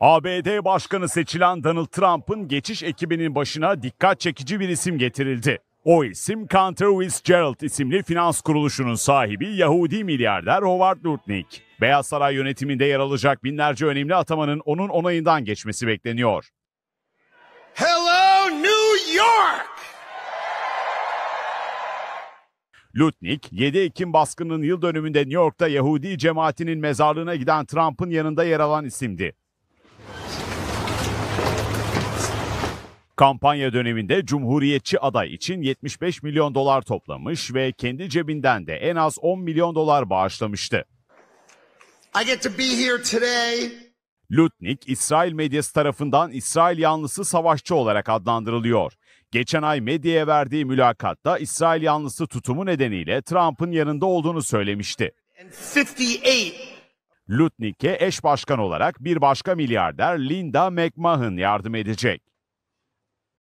ABD Başkanı seçilen Donald Trump'ın geçiş ekibinin başına dikkat çekici bir isim getirildi. O isim Cantor Fitzgerald isimli finans kuruluşunun sahibi Yahudi milyarder Howard Lutnick. Beyaz Saray yönetiminde yer alacak binlerce önemli atamanın onun onayından geçmesi bekleniyor. Lutnik, 7 Ekim baskının yıl dönümünde New York'ta Yahudi cemaatinin mezarlığına giden Trump'ın yanında yer alan isimdi. Kampanya döneminde Cumhuriyetçi aday için 75 milyon dolar toplamış ve kendi cebinden de en az 10 milyon dolar bağışlamıştı. I get to be here today Lutnik, İsrail medyası tarafından İsrail yanlısı savaşçı olarak adlandırılıyor. Geçen ay medyaya verdiği mülakatta İsrail yanlısı tutumu nedeniyle Trump'ın yanında olduğunu söylemişti. 58. Lutnik'e eş başkan olarak bir başka milyarder Linda McMahon yardım edecek.